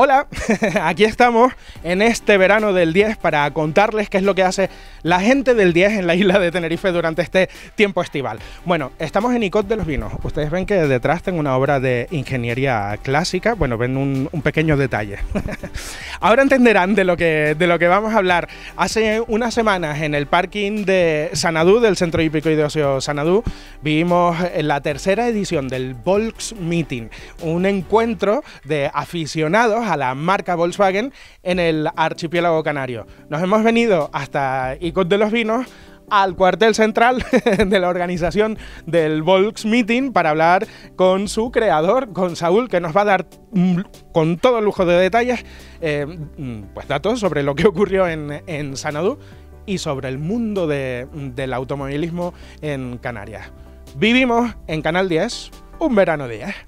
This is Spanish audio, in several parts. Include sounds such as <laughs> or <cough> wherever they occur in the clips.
Hola, <laughs> aquí estamos en este verano del 10 para contarles qué es lo que hace la gente del 10 en la isla de Tenerife durante este tiempo estival. Bueno, estamos en Icot de los Vinos. Ustedes ven que detrás tengo una obra de ingeniería clásica. Bueno, ven un, pequeño detalle. <laughs> Ahora entenderán de lo, que, de lo que vamos a hablar. Hace unas semanas en el parking de Sanadú, del Centro Hípico y de Ocio Sanadú, vimos la tercera edición del Volks Meeting, un encuentro de aficionados a la marca Volkswagen en el archipiélago canario. Nos hemos venido hasta Icod de los Vinos al cuartel central <laughs> de la organización del Volks Meeting para hablar con su creador, con Saúl, que nos va a dar mm, con todo lujo de detalles eh, mm, pues datos sobre lo que ocurrió en, Sanadú y sobre el mundo del automovilismo en Canarias. Vivimos en Canal 10 un verano 10.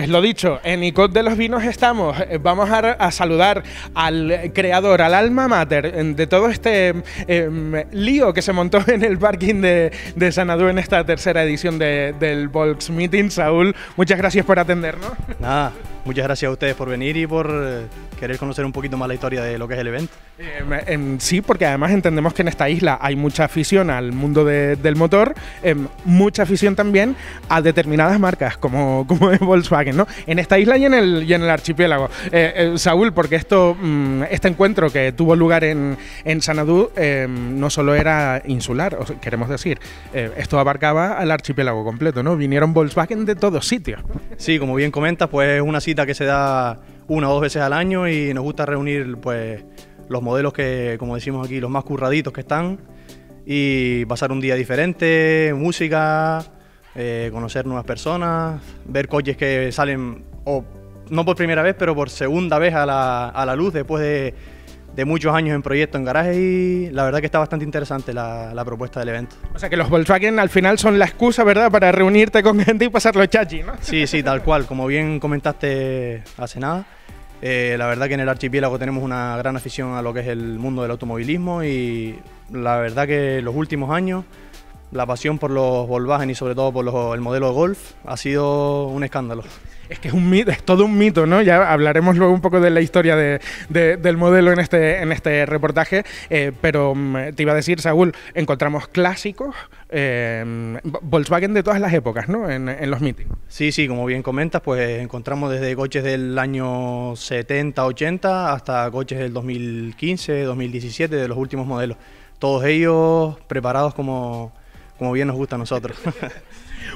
Es pues lo dicho, en Icod de los Vinos estamos. Eh, vamos a, saludar al creador, al alma mater eh, de todo este eh, mm, lío que se montó en el parking de, Sanadú en esta tercera edición del Volksmeeting. Saúl, muchas gracias por atendernos. Nada. Muchas gracias a ustedes por venir y por eh, querer conocer un poquito más la historia de lo que es el evento. en, eh, em, sí, porque además entendemos que en esta isla hay mucha afición al mundo del motor, em, mucha afición también a determinadas marcas como, <laughs> como es Volkswagen, ¿no? En esta isla y en el, y en el archipiélago. Eh, Saúl, porque esto, mm, este encuentro que tuvo lugar en, en Sanadú em, no solo era insular, queremos decir, esto abarcaba al archipiélago completo, ¿no? Vinieron Volkswagen de todos sitios. Sí, como bien comenta pues es una que se da una o dos veces al año y nos gusta reunir pues los modelos que, como decimos aquí, los más curraditos que están y pasar un día diferente, música, eh, conocer nuevas personas, ver coches que salen o no por primera vez, pero por segunda vez a la, a la luz después de de muchos años en proyecto en garaje y la verdad que está bastante interesante la, propuesta del evento. O sea que los Volkswagen al final son la excusa, ¿verdad?, para reunirte con gente y pasarlo chachi, ¿no? Sí, sí, <laughs> tal cual, como bien comentaste hace nada. Eh, la verdad que en el archipiélago tenemos una gran afición a lo que es el mundo del automovilismo y la verdad que los últimos años la pasión por los Volkswagen y sobre todo por el modelo Golf ha sido un escándalo es que es un mito, es todo un mito, ¿no? Ya hablaremos luego un poco de la historia del modelo en este, en este reportaje, eh, pero mm, te iba a decir, Saúl, encontramos clásicos, eh, Volkswagen de todas las épocas, ¿no? En, los mítines. Sí, sí, como bien comentas, pues encontramos desde coches del año 70, 80 hasta coches del 2015, 2017, de los últimos modelos. Todos ellos preparados como, como bien nos gusta a nosotros. <laughs>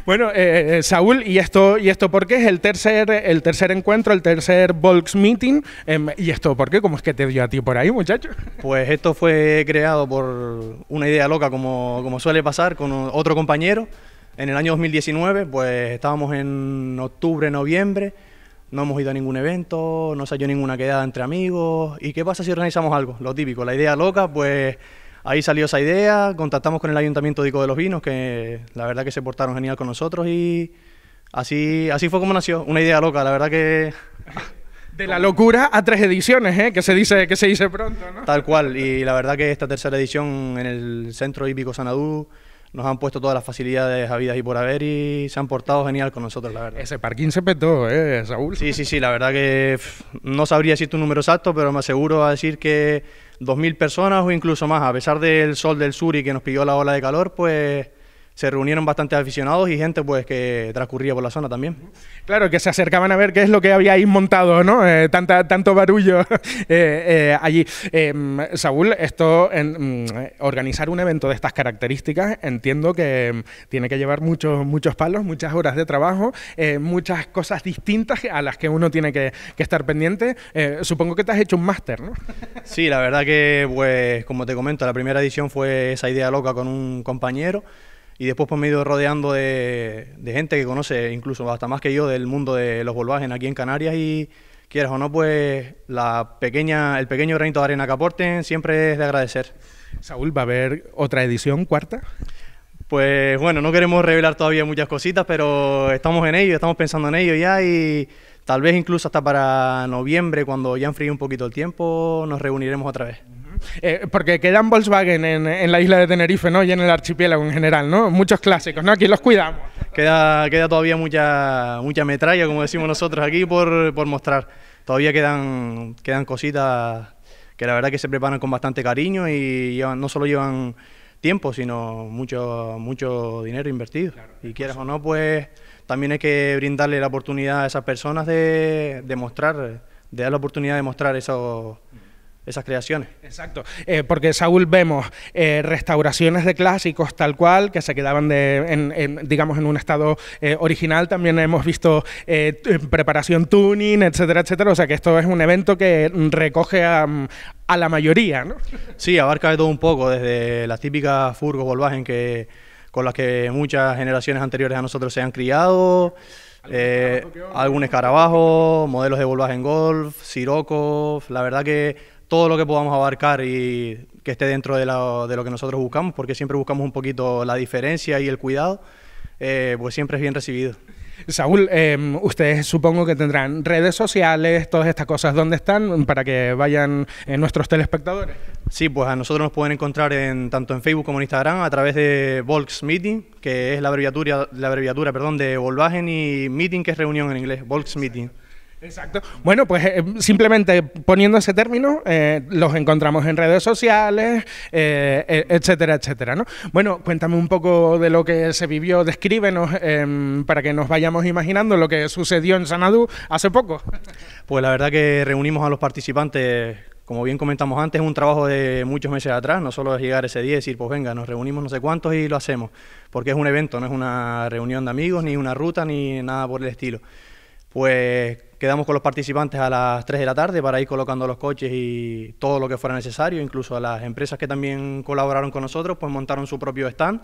Bueno, eh, eh, Saúl, ¿y esto, ¿y esto por qué? Es el tercer, el tercer encuentro, el tercer Volksmeeting? Meeting. Em, ¿Y esto por qué? ¿Cómo es que te dio a ti por ahí, muchacho? Pues esto fue creado por una idea loca, como, como suele pasar, con otro compañero. En el año 2019, pues estábamos en octubre, noviembre, no hemos ido a ningún evento, no salió ninguna quedada entre amigos. ¿Y qué pasa si organizamos algo? Lo típico, la idea loca, pues ahí salió esa idea, contactamos con el Ayuntamiento de de los Vinos, que la verdad que se portaron genial con nosotros y así, así fue como nació, una idea loca, la verdad que... <laughs> De la locura a tres ediciones, ¿eh? que, se dice, que se dice pronto, ¿no? Tal cual, y la verdad que esta tercera edición en el Centro Hípico Sanadú nos han puesto todas las facilidades habidas y por haber y se han portado genial con nosotros, la verdad. Ese parking se petó, ¿eh, Saúl? Sí, sí, sí, la verdad que no sabría decirte un número exacto, pero me aseguro a decir que 2.000 personas o incluso más, a pesar del sol del sur y que nos pidió la ola de calor, pues se reunieron bastantes aficionados y gente pues que transcurría por la zona también. Claro, que se acercaban a ver qué es lo que habíais montado, ¿no? Eh, tanta, tanto barullo <laughs> eh, eh, allí. Em, Saúl, esto, en, mm, organizar un evento de estas características, entiendo que em, tiene que llevar muchos, muchos palos, muchas horas de trabajo, muchas cosas distintas a las que uno tiene que, estar pendiente. supongo que te has hecho un máster, ¿no? <laughs> Sí, la verdad que, pues, como te comento, la primera edición fue esa idea loca con un compañero y después pues me he ido rodeando de, gente que conoce incluso hasta más que yo del mundo de los volvajes aquí en Canarias y quieras o no pues la pequeña el pequeño granito de arena que aporten siempre es de agradecer. Saúl, ¿va a haber otra edición cuarta? Pues bueno, no queremos revelar todavía muchas cositas, pero estamos en ello, estamos pensando en ello ya y tal vez incluso hasta para noviembre, cuando ya enfríe un poquito el tiempo, nos reuniremos otra vez. Eh, porque quedan Volkswagen en, la isla de Tenerife, ¿no? Y en el archipiélago en general, ¿no? Muchos clásicos, ¿no? Aquí los cuidamos. Queda, queda todavía mucha, mucha metralla, como decimos nosotros aquí, por, por mostrar. Todavía quedan, quedan cositas que la verdad que se preparan con bastante cariño y no solo llevan tiempo, sino mucho, mucho dinero invertido. y quieras o no, pues también hay que brindarle la oportunidad a esas personas de, de mostrar, de dar la oportunidad de mostrar esos esas creaciones. Exacto, eh, porque Saúl vemos eh, restauraciones de clásicos tal cual, que se quedaban de, en, digamos en un estado eh, original, también hemos visto preparación tuning, etcétera, etcétera, o sea que esto es un evento que recoge a, la mayoría, ¿no? Sí, abarca de todo un poco, desde las típicas furgos volvajes que, con las que muchas generaciones anteriores a nosotros se han criado, algún escarabajo, modelos de en Golf, Sirocco, la verdad que todo lo que podamos abarcar y que esté dentro de, lo que nosotros buscamos, porque siempre buscamos un poquito la diferencia y el cuidado, eh, pues siempre es bien recibido. Saúl, em, ustedes supongo que tendrán redes sociales, todas estas cosas, ¿dónde están? Para que vayan eh, nuestros telespectadores. Sí, pues a nosotros nos pueden encontrar tanto en Facebook como en Instagram a través de Volks Meeting, que es la abreviatura, la abreviatura perdón, de Volvagen y Meeting, que es reunión en inglés, Volks Meeting. Exacto. Bueno, pues eh, simplemente poniendo ese término, eh, los encontramos en redes sociales, eh, e, etcétera, etcétera, ¿no? Bueno, cuéntame un poco de lo que se vivió, descríbenos em, para que nos vayamos imaginando lo que sucedió en Sanadú hace poco. Pues la verdad que reunimos a los participantes como bien comentamos antes, es un trabajo de muchos meses atrás, no solo es llegar ese día y decir, pues venga, nos reunimos no sé cuántos y lo hacemos, porque es un evento, no es una reunión de amigos, ni una ruta, ni nada por el estilo. Pues Quedamos con los participantes a las 3 de la tarde para ir colocando los coches y todo lo que fuera necesario. Incluso las empresas que también colaboraron con nosotros, pues montaron su propio stand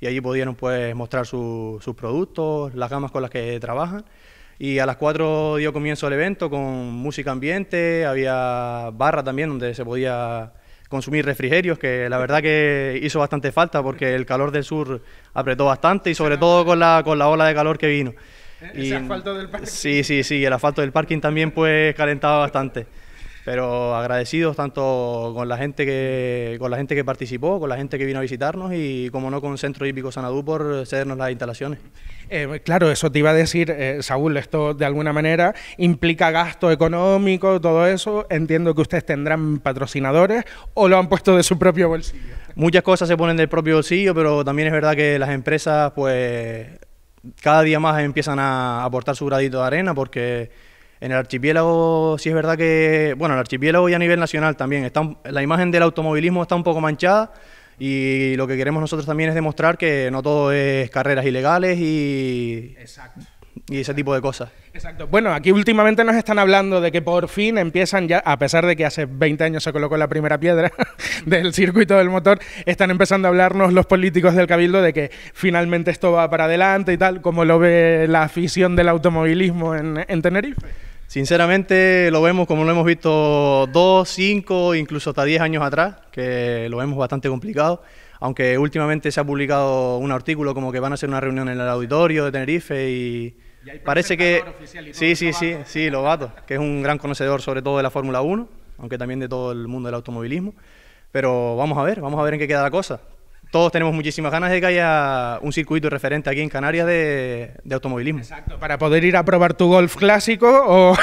y allí pudieron pues mostrar sus productos, las gamas con las que trabajan. Y a las 4 dio comienzo el evento con música ambiente, había barra también donde se podía consumir refrigerios, que la verdad que hizo bastante falta porque el calor del sur apretó bastante y sobre todo con con la ola de calor que vino. ¿Eh? asfalto del parking. Sí, sí, sí, el asfalto del parking también pues calentaba bastante. Pero agradecidos tanto con la gente que con la gente que participó, con la gente que vino a visitarnos y como no con Centro Hípico Sanadú por cedernos las instalaciones. Eh, pues, claro, eso te iba a decir, eh, Saúl, esto de alguna manera implica gasto económico, todo eso. Entiendo que ustedes tendrán patrocinadores o lo han puesto de su propio bolsillo. Muchas cosas se ponen del propio bolsillo, pero también es verdad que las empresas pues cada día más empiezan a aportar su gradito de arena porque en el archipiélago sí es verdad que, bueno, el archipiélago y a nivel nacional también, está, la imagen del automovilismo está un poco manchada y lo que queremos nosotros también es demostrar que no todo es carreras ilegales y... Exacto y ese tipo de cosas. Exacto. Bueno, aquí últimamente nos están hablando de que por fin empiezan ya, a pesar de que hace 20 años se colocó la primera piedra <laughs> del circuito del motor, están empezando a hablarnos los políticos del Cabildo de que finalmente esto va para adelante y tal, como lo ve la afición del automovilismo en, Tenerife. Sinceramente lo vemos como lo hemos visto dos, cinco, incluso hasta diez años atrás, que lo vemos bastante complicado, aunque últimamente se ha publicado un artículo como que van a hacer una reunión en el auditorio de Tenerife y, Parece que... Sí, sí, sí, sí, Lobato, que es un gran conocedor sobre todo de la Fórmula 1, aunque también de todo el mundo del automovilismo. Pero vamos a ver, vamos a ver en qué queda la cosa. Todos tenemos muchísimas ganas de que haya un circuito referente aquí en Canarias de, automovilismo. Exacto, para poder ir a probar tu golf clásico o,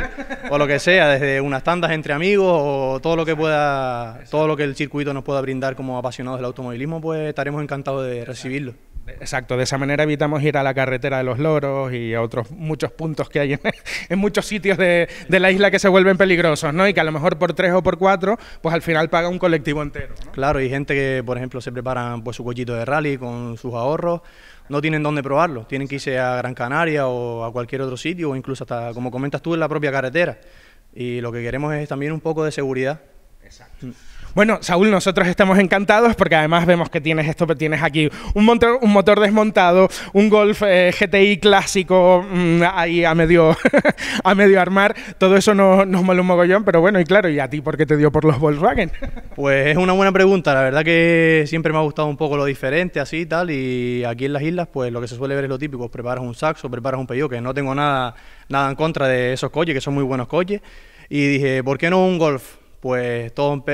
<laughs> o lo que sea, desde unas tandas entre amigos o todo lo que pueda, todo lo que el circuito nos pueda brindar como apasionados del automovilismo, pues estaremos encantados de recibirlo. Exacto, de esa manera evitamos ir a la carretera de los loros y a otros muchos puntos que hay en, <laughs> muchos sitios de, la isla que se vuelven peligrosos, ¿no? Y que a lo mejor por tres o por cuatro, pues al final paga un colectivo entero. ¿no? Claro, y gente que, por ejemplo, se preparan pues su cuellito de rally con sus ahorros, no tienen dónde probarlo, tienen que irse a Gran Canaria o a cualquier otro sitio, o incluso hasta, como comentas tú, en la propia carretera. Y lo que queremos es también un poco de seguridad. Exacto. Mm. Bueno, Saúl, nosotros estamos encantados porque además vemos que tienes esto, tienes aquí un motor, un motor desmontado, un Golf eh, GTI clásico mm, ahí a medio, <laughs> a medio armar. Todo eso no, nos mola un mogollón, pero bueno, y claro, ¿y a ti por qué te dio por los Volkswagen? <laughs> pues es una buena pregunta. La verdad que siempre me ha gustado un poco lo diferente, así y tal. Y aquí en las islas, pues lo que se suele ver es lo típico: preparas un saxo, preparas un que No tengo nada, nada en contra de esos coches, que son muy buenos coches. Y dije, ¿por qué no un Golf? pues todo,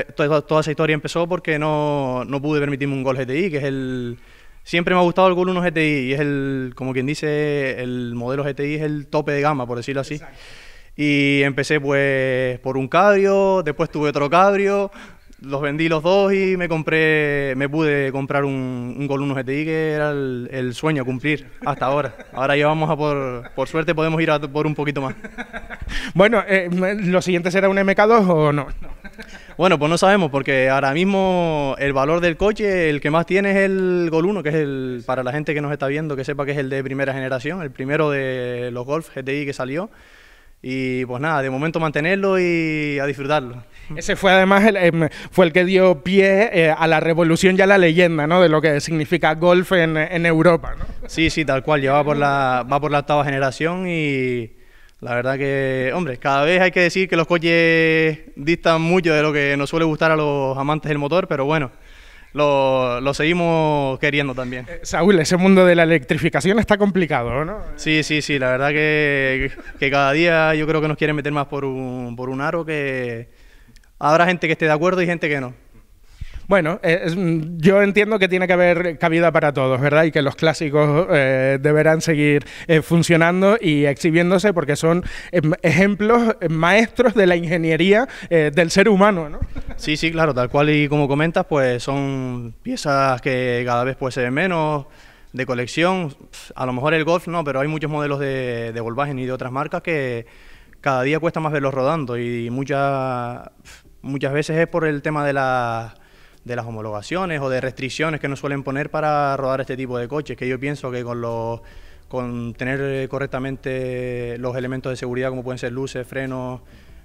toda, esa historia empezó porque no, pude permitirme un gol GTI, que es el... Siempre me ha gustado el gol 1 GTI y es el, como quien dice, el modelo GTI es el tope de gama, por decirlo así. Y empecé pues por un cabrio, después tuve otro cabrio, los vendí los dos y me compré, me pude comprar un, Gol 1 GTI que era el, sueño sueño cumplir hasta ahora. Ahora ya vamos a por, por suerte podemos ir a por un poquito más. Bueno, eh, ¿lo siguiente será un MK2 o no? Bueno, pues no sabemos porque ahora mismo el valor del coche, el que más tiene es el Gol 1, que es el, para la gente que nos está viendo, que sepa que es el de primera generación, el primero de los Golf GTI que salió. Y pues nada, de momento mantenerlo y a disfrutarlo. Ese fue además el, em, fue el que dio pie eh, a la revolución y a la leyenda, ¿no? De lo que significa golf en, en Europa, ¿no? Sí, sí, tal cual. Lleva por la, va por la octava generación y la verdad que, hombre, cada vez hay que decir que los coches distan mucho de lo que nos suele gustar a los amantes del motor, pero bueno. Lo, seguimos queriendo también. Eh, Saúl, ese mundo de la electrificación está complicado, ¿no? Sí, sí, sí, la verdad que, que cada día yo creo que nos quieren meter más por un, por un aro que, habrá gente que esté de acuerdo y gente que no. Bueno, eh, mm, yo entiendo que tiene que haber cabida para todos, ¿verdad? Y que los clásicos eh, deberán seguir eh, funcionando y exhibiéndose porque son em, ejemplos maestros de la ingeniería del ser humano, ¿no? <laughs> Sí, sí, claro, tal cual y como comentas, pues son piezas que cada vez pues se ven menos de colección. A lo mejor el Golf no, pero hay muchos modelos de, de y de otras marcas que cada día cuesta más verlos rodando y muchas Muchas veces es por el tema de, las homologaciones o de restricciones que nos suelen poner para rodar este tipo de coches, que yo pienso que con los con tener correctamente los elementos de seguridad como pueden ser luces, frenos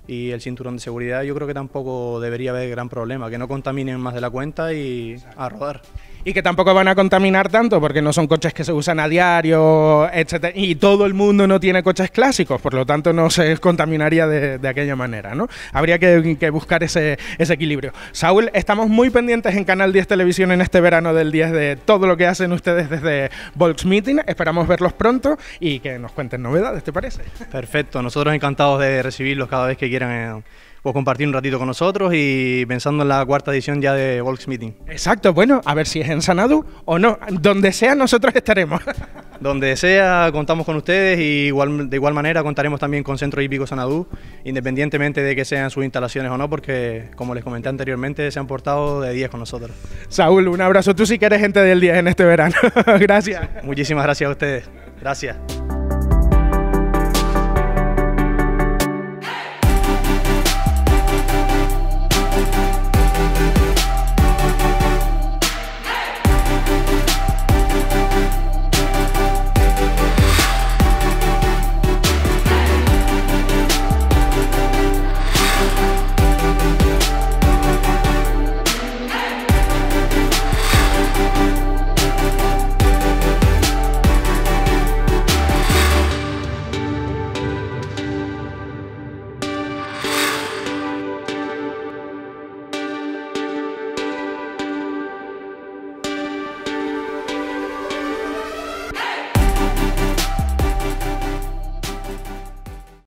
y el cinturón de seguridad, yo creo que tampoco debería haber gran problema, que no contaminen más de la cuenta y a rodar y que tampoco van a contaminar tanto porque no son coches que se usan a diario, etc. y todo el mundo no tiene coches clásicos, por lo tanto no se contaminaría de, aquella manera, ¿no? Habría que, buscar ese, equilibrio. Saúl, estamos muy pendientes en Canal 10 Televisión en este verano del 10 de todo lo que hacen ustedes desde Volksmeeting, esperamos verlos pronto y que nos cuenten novedades, ¿te parece? Perfecto, nosotros encantados de recibirlos cada vez que quieran. Eh, pues, compartir un ratito con nosotros y pensando en la cuarta edición ya de Volksmeeting. Exacto, bueno, a ver si es en Sanadú o no. Donde sea, nosotros estaremos. <laughs> Donde sea, contamos con ustedes y igual, de igual manera contaremos también con Centro Hípico Sanadú, independientemente de que sean sus instalaciones o no, porque como les comenté anteriormente, se han portado de 10 con nosotros. Saúl, un abrazo. Tú sí que eres gente del 10 en este verano. <laughs> gracias. Muchísimas gracias a ustedes. Gracias.